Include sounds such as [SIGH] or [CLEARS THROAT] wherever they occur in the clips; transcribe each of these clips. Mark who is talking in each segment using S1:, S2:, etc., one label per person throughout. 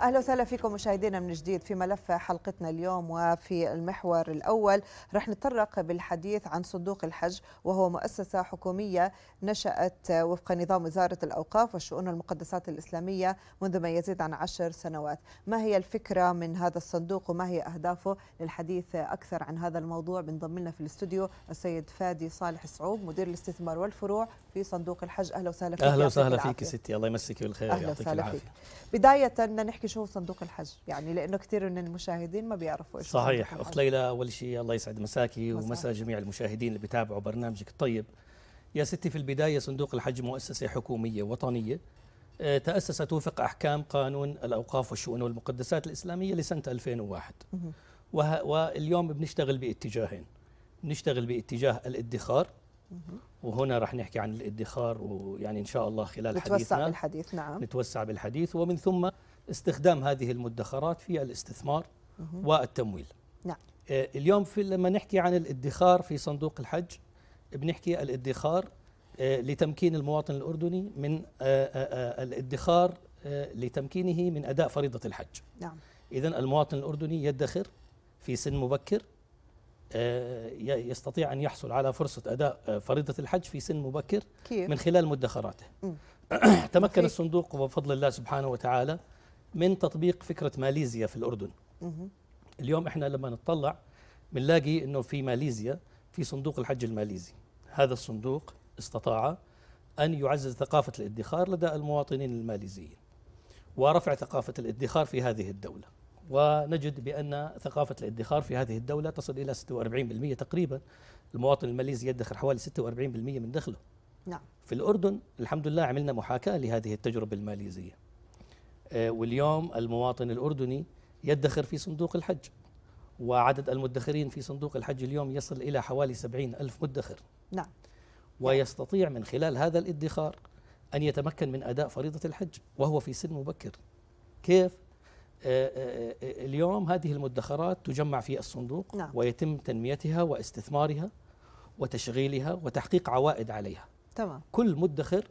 S1: اهلا وسهلا فيكم مشاهدينا من جديد في ملف حلقتنا اليوم وفي المحور الاول رح نتطرق بالحديث عن صندوق الحج وهو مؤسسه حكوميه نشات وفق نظام وزاره الاوقاف والشؤون المقدسات الاسلاميه منذ ما يزيد عن عشر سنوات، ما هي الفكره من هذا الصندوق وما هي اهدافه؟ للحديث اكثر عن هذا الموضوع بنضم لنا في الاستوديو السيد فادي صالح صعوب مدير الاستثمار والفروع في صندوق الحج، اهلا وسهلا فيك اهلا وسهلا فيك ستي الله يمسك بالخير يعطيك العافيه. بدايه بدنا نحكي شو صندوق الحج يعني لانه كثير من المشاهدين ما بيعرفوا ايش صحيح اخت
S2: ليلى اول شيء الله يسعد مساكي ومساء جميع المشاهدين اللي بيتابعوا برنامجك الطيب يا ستي في البدايه صندوق الحج مؤسسه حكوميه وطنيه آه، تأسست وفق أحكام قانون الأوقاف والشؤون والمقدسات الإسلامية لسنة 2001 واليوم بنشتغل باتجاهين بنشتغل باتجاه الادخار وهنا رح نحكي عن الادخار ويعني إن شاء الله خلال نتوسع حديثنا نتوسع
S1: بالحديث نعم
S2: نتوسع بالحديث ومن ثم استخدام هذه المدخرات في الاستثمار والتمويل نعم آه، اليوم في لما نحكي عن الادخار في صندوق الحج بنحكي الادخار آه، لتمكين المواطن الأردني من آه، الادخار لتمكينه من أداء فريضة الحج نعم إذا المواطن الأردني يدخر في سن مبكر يستطيع أن يحصل على فرصة أداء فريضة الحج في سن مبكر كيف؟ من خلال مدخراته [CLEARS THROAT] تمكن الصندوق وبفضل الله سبحانه وتعالى من تطبيق فكره ماليزيا في الاردن اليوم احنا لما نطلع بنلاقي انه في ماليزيا في صندوق الحج الماليزي هذا الصندوق استطاع ان يعزز ثقافه الادخار لدى المواطنين الماليزيين ورفع ثقافه الادخار في هذه الدوله ونجد بان ثقافه الادخار في هذه الدوله تصل الى 46% تقريبا المواطن الماليزي يدخر حوالي 46% من دخله نعم في الاردن الحمد لله عملنا محاكاه لهذه التجربه الماليزيه آه، واليوم المواطن الأردني يدخر في صندوق الحج وعدد المدخرين في صندوق الحج اليوم يصل إلى حوالي سبعين ألف مدخر نعم ويستطيع من خلال هذا الادخار أن يتمكن من أداء فريضة الحج وهو في سن مبكر كيف؟ آه، آه، اليوم هذه المدخرات تجمع في الصندوق نعم. ويتم تنميتها واستثمارها وتشغيلها وتحقيق عوائد عليها تمام كل مدخر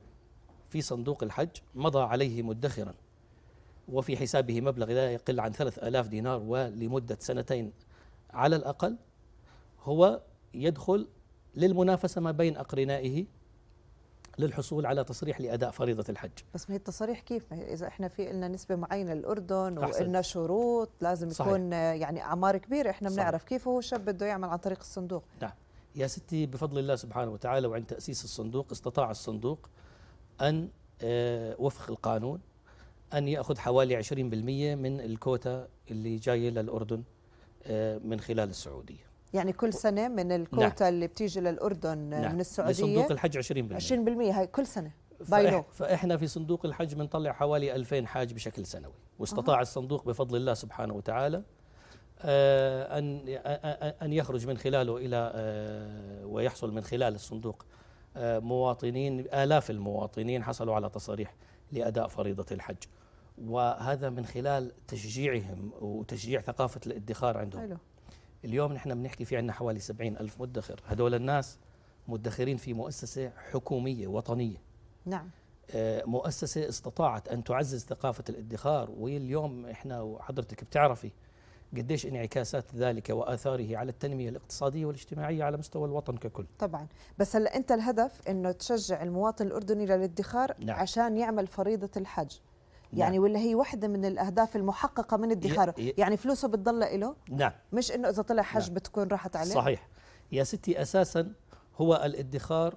S2: في صندوق الحج مضى عليه مدخرا وفي حسابه مبلغ لا يقل عن 3000 دينار ولمدة سنتين على الأقل هو يدخل للمنافسة ما بين أقرنائه للحصول على تصريح لاداء فريضه الحج
S1: بس ما هي التصاريح كيف اذا احنا في لنا نسبه معينه للاردن وإلنا شروط لازم صحيح. يكون يعني اعمار كبيره احنا بنعرف كيف هو شاب بده يعمل عن طريق الصندوق
S2: نعم يا ستي بفضل الله سبحانه وتعالى وعند تاسيس الصندوق استطاع الصندوق ان آه، وفق القانون أن يأخذ حوالي 20% من الكوتا اللي جاية للأردن آه، من خلال السعودية
S1: يعني كل سنة من الكوتا نعم. اللي بتيجي للأردن آه، نعم. من السعودية لصندوق الحج 20% 20% هاي كل سنة فإح فإحنا
S2: في صندوق الحج بنطلع حوالي 2000 حاج بشكل سنوي واستطاع أه. الصندوق بفضل الله سبحانه وتعالى آه، أن أن يخرج من خلاله إلى ويحصل من خلال الصندوق مواطنين آلاف المواطنين حصلوا على تصاريح لأداء فريضة الحج وهذا من خلال تشجيعهم وتشجيع ثقافة الادخار عندهم حلو. اليوم نحن بنحكي في عندنا حوالي سبعين ألف مدخر هدول الناس مدخرين في مؤسسة حكومية وطنية نعم آه، مؤسسة استطاعت أن تعزز ثقافة الادخار واليوم إحنا وحضرتك بتعرفي قديش انعكاسات ذلك واثاره على التنميه الاقتصاديه والاجتماعيه على مستوى الوطن ككل
S1: طبعا بس هلا انت الهدف انه تشجع المواطن الاردني للادخار نعم. عشان يعمل فريضه الحج نعم. يعني ولا هي واحدة من الأهداف المحققة من ادخاره ي... يعني فلوسه بتضل له نعم مش إنه إذا طلع حج نعم. بتكون راحت عليه صحيح
S2: يا ستي أساسا هو الادخار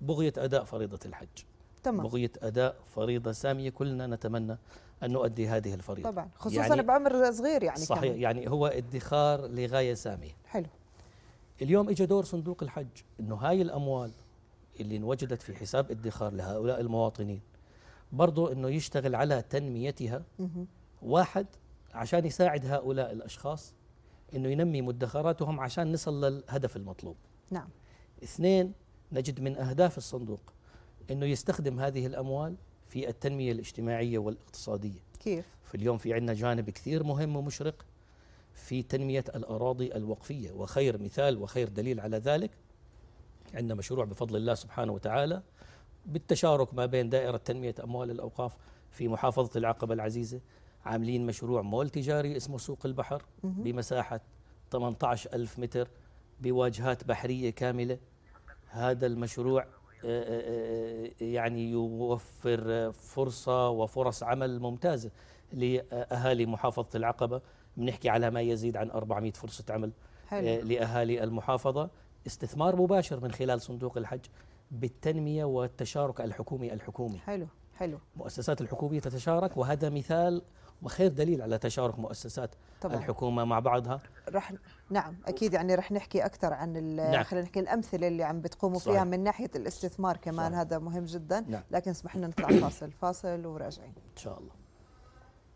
S2: بغية أداء فريضة الحج تمام بغية أداء فريضة سامية كلنا نتمنى أن نؤدي هذه الفريضة طبعا خصوصا يعني
S1: بعمر صغير يعني صحيح كمان.
S2: يعني هو ادخار لغاية سامية حلو اليوم إجا دور صندوق الحج أنه هاي الأموال اللي انوجدت في حساب ادخار لهؤلاء المواطنين برضو أنه يشتغل على تنميتها واحد عشان يساعد هؤلاء الأشخاص أنه ينمي مدخراتهم عشان نصل للهدف المطلوب نعم اثنين نجد من أهداف الصندوق أنه يستخدم هذه الأموال في التنمية الاجتماعية والاقتصادية كيف؟ فاليوم في عندنا جانب كثير مهم ومشرق في تنمية الأراضي الوقفية وخير مثال وخير دليل على ذلك عندنا مشروع بفضل الله سبحانه وتعالى بالتشارك ما بين دائرة تنمية أموال الأوقاف في محافظة العقبة العزيزة عاملين مشروع مول تجاري اسمه سوق البحر بمساحة 18 ألف متر بواجهات بحرية كاملة هذا المشروع آه، آه، آه، يعني يوفر فرصة وفرص عمل ممتازة لأهالي محافظة العقبة بنحكي على ما يزيد عن 400 فرصة عمل حلو. لأهالي المحافظة استثمار مباشر من خلال صندوق الحج بالتنمية والتشارك الحكومي الحكومي حلو حلو المؤسسات الحكومية تتشارك وهذا مثال وخير دليل على تشارك مؤسسات
S1: طبعا. الحكومه مع بعضها رح نعم اكيد يعني رح نحكي اكثر عن نعم. خلينا نحكي الامثله اللي عم بتقوموا صحيح. فيها من ناحيه الاستثمار كمان صحيح. هذا مهم جدا نعم. لكن اسمح لنا نطلع فاصل فاصل وراجعين ان شاء الله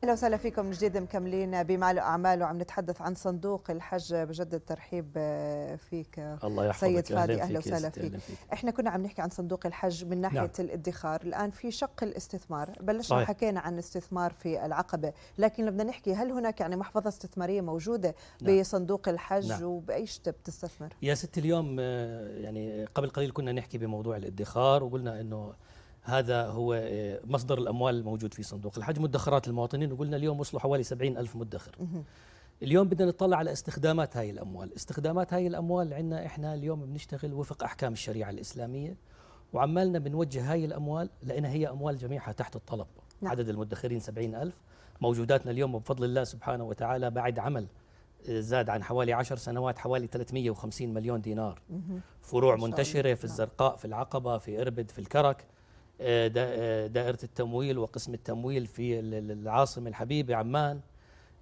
S1: اهلا وسهلا فيكم من جديد مكملين بمعلو اعمال وعم نتحدث عن صندوق الحج بجد ترحيب فيك الله يحفظك سيد فادي اهلا وسهلا فيك. فيك احنا كنا عم نحكي عن صندوق الحج من ناحيه نعم. الادخار الان في شق الاستثمار بلشنا صحيح. حكينا عن استثمار في العقبه لكن بدنا نحكي هل هناك يعني محفظه استثماريه موجوده نعم. بصندوق الحج نعم. وبايش بتستثمر
S2: يا ست اليوم آه، يعني قبل قليل كنا نحكي بموضوع الادخار وقلنا انه هذا هو آه، مصدر الأموال الموجود في صندوق الحج مدخرات المواطنين وقلنا اليوم وصلوا حوالي 70 ألف مدخر اليوم بدنا نطلع على استخدامات هاي الأموال استخدامات هاي الأموال عندنا إحنا اليوم بنشتغل وفق أحكام الشريعة الإسلامية وعمالنا بنوجه هاي الأموال لأنها هي أموال جميعها تحت الطلب نعم. عدد المدخرين 70 ألف موجوداتنا اليوم بفضل الله سبحانه وتعالى بعد عمل آه، زاد عن حوالي 10 سنوات حوالي 350 مليون دينار فروع منتشرة في نعم. الزرقاء في العقبة في إربد في الكرك آه، آه، دائرة التمويل وقسم التمويل في العاصمة الحبيبة عمان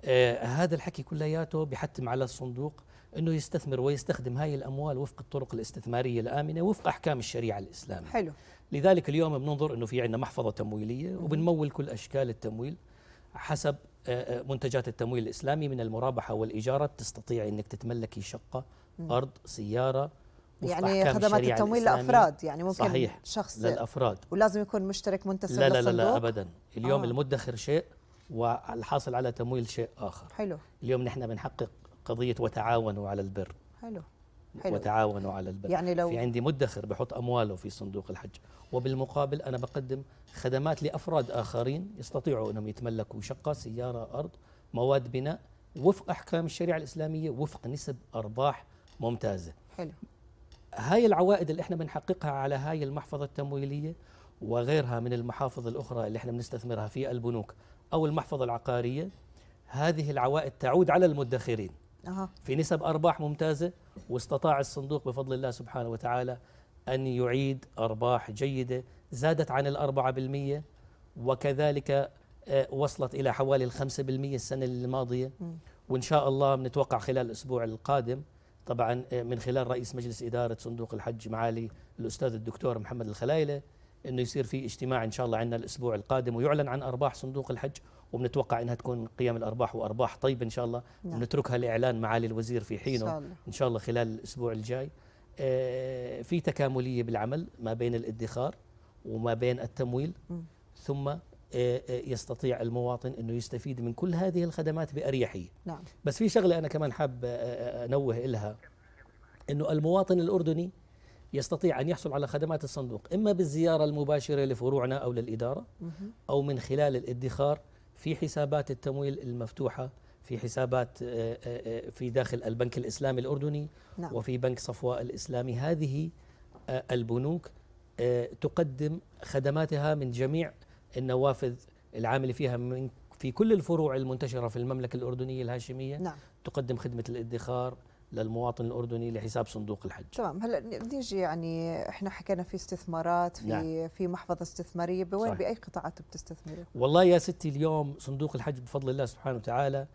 S2: آه، هذا الحكي كلياته بحتم على الصندوق انه يستثمر ويستخدم هاي الاموال وفق الطرق الاستثماريه الامنه وفق احكام الشريعه الاسلاميه حلو لذلك اليوم بننظر انه في عندنا محفظه تمويليه وبنمول كل اشكال التمويل حسب منتجات التمويل الاسلامي من المرابحه والاجاره تستطيع انك تتملكي شقه ارض سياره يعني خدمات التمويل لافراد يعني ممكن صحيح شخص للافراد
S1: ولازم يكون مشترك منتسب لا لا لا, لا ابدا
S2: اليوم آه. المدخر شيء والحاصل على تمويل شيء اخر حلو اليوم نحن بنحقق قضيه وتعاونوا على البر
S1: حلو حلو
S2: وتعاونوا على البر يعني لو في عندي مدخر بحط امواله في صندوق الحج وبالمقابل انا بقدم خدمات لافراد اخرين يستطيعوا انهم يتملكوا شقه سياره ارض مواد بناء وفق احكام الشريعه الاسلاميه وفق نسب ارباح ممتازه حلو هاي العوائد اللي احنا بنحققها على هاي المحفظة التمويلية وغيرها من المحافظ الأخرى اللي احنا بنستثمرها في البنوك أو المحفظة العقارية هذه العوائد تعود على المدخرين أه. في نسب أرباح ممتازة واستطاع الصندوق بفضل الله سبحانه وتعالى أن يعيد أرباح جيدة زادت عن الأربعة بالمية وكذلك آه، وصلت إلى حوالي الخمسة بالمية السنة الماضية وإن شاء الله بنتوقع خلال الأسبوع القادم طبعا آه، من خلال رئيس مجلس إدارة صندوق الحج معالي الأستاذ الدكتور محمد الخلايلة أنه يصير في اجتماع إن شاء الله عندنا الأسبوع القادم ويعلن عن أرباح صندوق الحج وبنتوقع انها تكون قيم الارباح وارباح طيبه ان شاء الله نعم. ونتركها لاعلان معالي الوزير في حينه ان شاء الله, إن شاء الله خلال الاسبوع الجاي آه، في تكامليه بالعمل ما بين الادخار وما بين التمويل م. ثم إيه، إيه، يستطيع المواطن انه يستفيد من كل هذه الخدمات باريحيه نعم. بس في شغله انا كمان حاب آه، آه، انوه لها انه المواطن الاردني يستطيع ان يحصل على خدمات الصندوق اما بالزياره المباشره لفروعنا او للاداره او من خلال الادخار في حسابات التمويل المفتوحه في حسابات آه، في داخل البنك الاسلامي الاردني نعم. وفي بنك صفواء الاسلامي هذه البنوك تقدم خدماتها من جميع النوافذ العامله فيها من في كل الفروع المنتشره في المملكه الاردنيه الهاشميه نعم. تقدم خدمه الادخار للمواطن الاردني لحساب صندوق الحج
S1: تمام هلا نيجي يعني احنا حكينا في استثمارات في نعم. في محفظه استثماريه بوين صحيح. باي قطاعات بتستثمر
S2: والله يا ستي اليوم صندوق الحج بفضل الله سبحانه وتعالى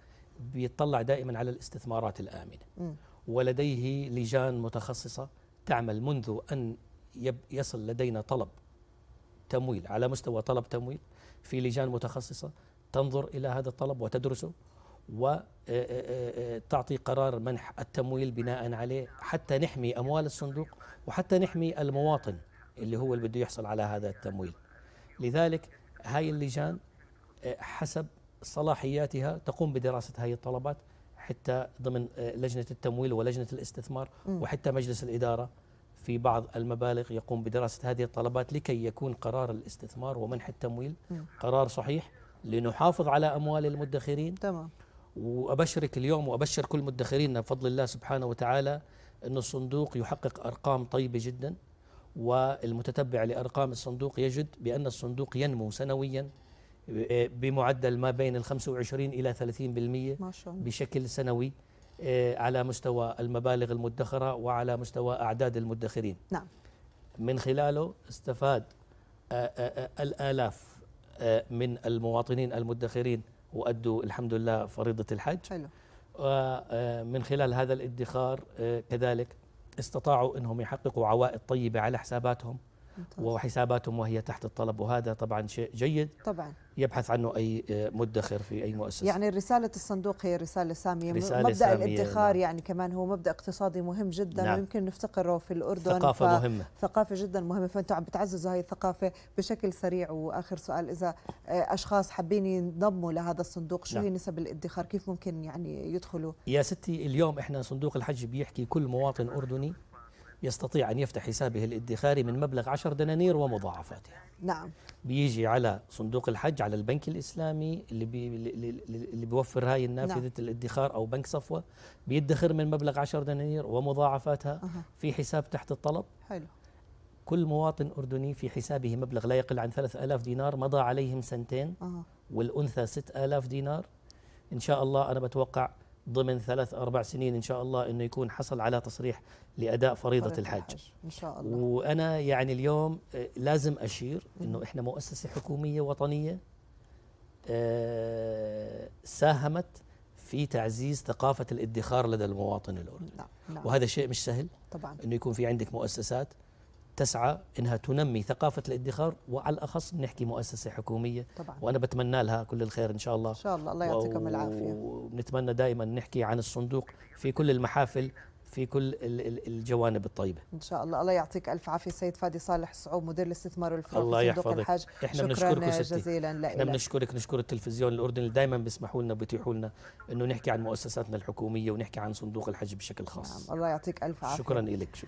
S2: بيطلع دائما على الاستثمارات الامنه م. ولديه لجان متخصصه تعمل منذ ان يصل لدينا طلب تمويل على مستوى طلب تمويل في لجان متخصصة تنظر إلى هذا الطلب وتدرسه وتعطي آه، آه، آه، قرار منح التمويل بناء عليه حتى نحمي أموال الصندوق وحتى نحمي المواطن اللي هو اللي بده يحصل على هذا التمويل لذلك هاي اللجان حسب صلاحياتها تقوم بدراسة هاي الطلبات حتى ضمن لجنة التمويل ولجنة الاستثمار وحتى مجلس الإدارة في بعض المبالغ يقوم بدراسة هذه الطلبات لكي يكون قرار الاستثمار ومنح التمويل نعم. قرار صحيح لنحافظ على أموال المدخرين تمام وأبشرك اليوم وأبشر كل مدخرينا بفضل الله سبحانه وتعالى أن الصندوق يحقق أرقام طيبة جدا والمتتبع لأرقام الصندوق يجد بأن الصندوق ينمو سنويا آه، بمعدل ما بين ال 25 إلى 30% ما شاء الله. بشكل سنوي آه، على مستوى المبالغ المدخرة وعلى مستوى أعداد المدخرين نعم من خلاله استفاد آه، آه، الآلاف من المواطنين المدخرين وأدوا الحمد لله فريضة الحج حلو. ومن خلال هذا الادخار كذلك استطاعوا أنهم يحققوا عوائد طيبة على حساباتهم وحساباتهم وهي تحت الطلب وهذا طبعا شيء جيد طبعا يبحث عنه أي آه، مدخر في أي مؤسسة
S1: يعني رسالة الصندوق هي رسالة سامية رسالة مبدأ سامية الادخار نعم. يعني كمان هو مبدأ اقتصادي مهم جدا نعم. ويمكن نفتقره في الأردن ثقافة ف... مهمة ثقافة جدا مهمة فأنتم عم بتعززوا هاي الثقافة بشكل سريع وآخر سؤال إذا آه، أشخاص حابين ينضموا لهذا الصندوق شو نعم. هي نسب الادخار كيف ممكن يعني يدخلوا
S2: يا ستي اليوم إحنا صندوق الحج بيحكي كل مواطن أردني يستطيع أن يفتح حسابه الادخاري من مبلغ 10 دنانير ومضاعفاتها نعم بيجي على صندوق الحج على البنك الإسلامي اللي, بي اللي بيوفر هاي النافذة نعم. الادخار أو بنك صفوة بيدخر من مبلغ 10 دنانير ومضاعفاتها أه. في حساب تحت الطلب حلو كل مواطن أردني في حسابه مبلغ لا يقل عن 3000 دينار مضى عليهم سنتين أه. والأنثى 6000 دينار إن شاء الله أنا بتوقع ضمن ثلاث أربع سنين إن شاء الله أنه يكون حصل على تصريح لأداء فريضة, فريضة الحج. الحج إن شاء الله وأنا يعني اليوم آه، لازم أشير أنه إحنا مؤسسة حكومية وطنية آه، ساهمت في تعزيز ثقافة الادخار لدى المواطن الأردني نعم. نعم. وهذا شيء مش سهل طبعا أنه يكون في عندك مؤسسات تسعى انها تنمي ثقافه الادخار وعلى الاخص بنحكي مؤسسه حكوميه طبعا وانا بتمنى لها كل الخير ان شاء الله ان شاء الله الله يعطيكم العافيه وبنتمنى دائما نحكي عن الصندوق في كل المحافل في كل الجوانب الطيبه
S1: ان شاء الله الله يعطيك الف عافيه سيد فادي صالح صعوب مدير الاستثمار
S2: والفروع الله يحفظك الحاج احنا بنشكرك جزيلا لك احنا بنشكرك نشكر التلفزيون الاردني اللي دائما بيسمحوا لنا وبيتيحوا لنا انه نحكي عن مؤسساتنا الحكوميه ونحكي عن صندوق الحج بشكل خاص نعم الله
S1: يعطيك الف عافيه شكرا لك
S2: شكرا